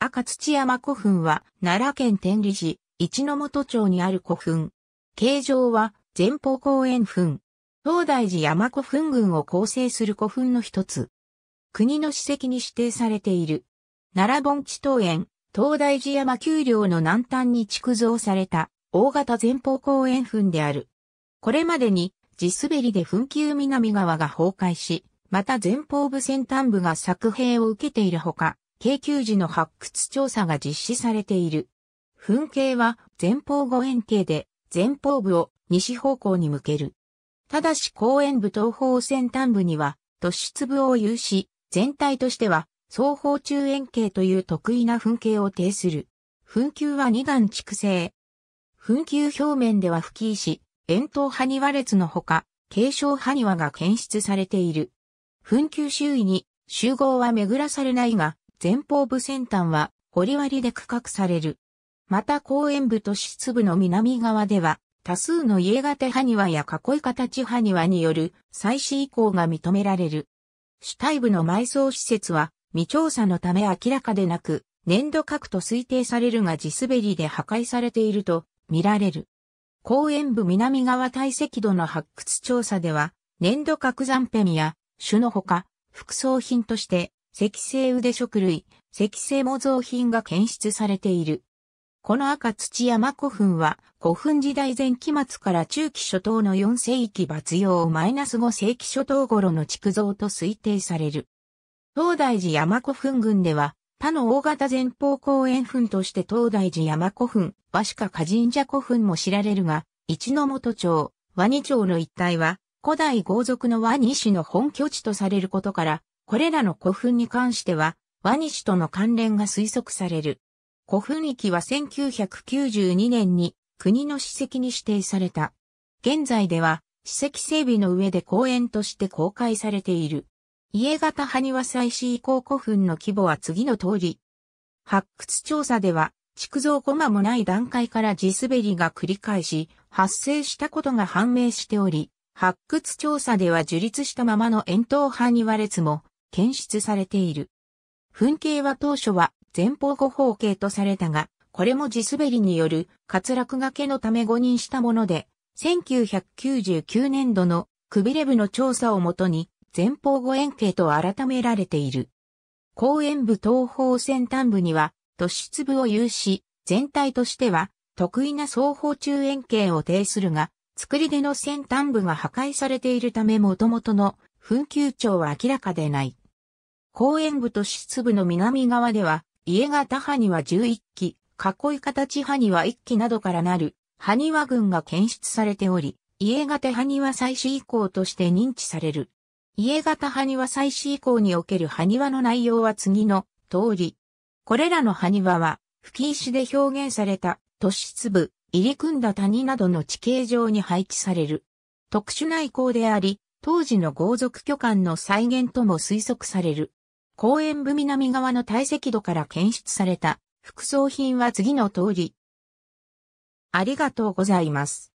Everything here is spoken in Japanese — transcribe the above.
赤土山古墳は奈良県天理市一ノ本町にある古墳。形状は前方後円墳。東大寺山古墳群を構成する古墳の一つ。国の史跡に指定されている。奈良盆地東園、東大寺山丘陵の南端に築造された大型前方後円墳である。これまでに地滑りで墳丘南側が崩壊し、また前方部先端部が作兵を受けているほか、京急時の発掘調査が実施されている。噴景は前方五円形で前方部を西方向に向ける。ただし公園部東方先端部には突出部を有し、全体としては双方中円形という得意な噴景を呈する。噴球は二段蓄成。噴球表面では吹き石、円筒ハニ列のほか、継承ハニが検出されている。噴球周囲に集合は巡らされないが、前方部先端はり割りで区画される。また公園部と室部の南側では、多数の家型埴輪や囲い形埴輪による祭祀移行が認められる。主体部の埋葬施設は未調査のため明らかでなく、粘土核と推定されるが地滑りで破壊されていると見られる。公園部南側堆積土の発掘調査では、粘土核残片や種のほか、副葬品として石製腕食類、石製模造品が検出されている。この赤土山古墳は古墳時代前期末から中期初頭の4世紀末用マイナス5世紀初頭頃の築造と推定される。東大寺山古墳群では他の大型前方公園墳として東大寺山古墳、和鹿火神社古墳も知られるが、一の本町、和二町の一帯は古代豪族の和二氏の本拠地とされることから、これらの古墳に関しては、ワニシとの関連が推測される。古墳域は1992年に国の史跡に指定された。現在では史跡整備の上で公園として公開されている。家型埴輪祭祀以降古墳の規模は次の通り。発掘調査では、築造コマもない段階から地滑りが繰り返し発生したことが判明しており、発掘調査では樹立したままの円筒派に割れつも検出されている。噴景は当初は前方後方形とされたが、これも地滑りによる滑落がけのため誤認したもので、1999年度のクビレブの調査をもとに前方後円形と改められている。後円部東方先端部には突出部を有し、全体としては得意な双方中円形を呈するが、作り出の先端部が破壊されているため元々の噴球長は明らかでない。公園部と支出部の南側では、家型派には11基、囲い形派には1基などからなる、派庭群が検出されており、家型派庭祭祀以降として認知される。家型派庭祭祀以降における派庭の内容は次の通り。これらの派庭は、吹石で表現された都市粒、入り組んだ谷などの地形上に配置される。特殊内向であり、当時の豪族巨漢の再現とも推測される。公園部南側の堆積土から検出された副葬品は次の通り。ありがとうございます。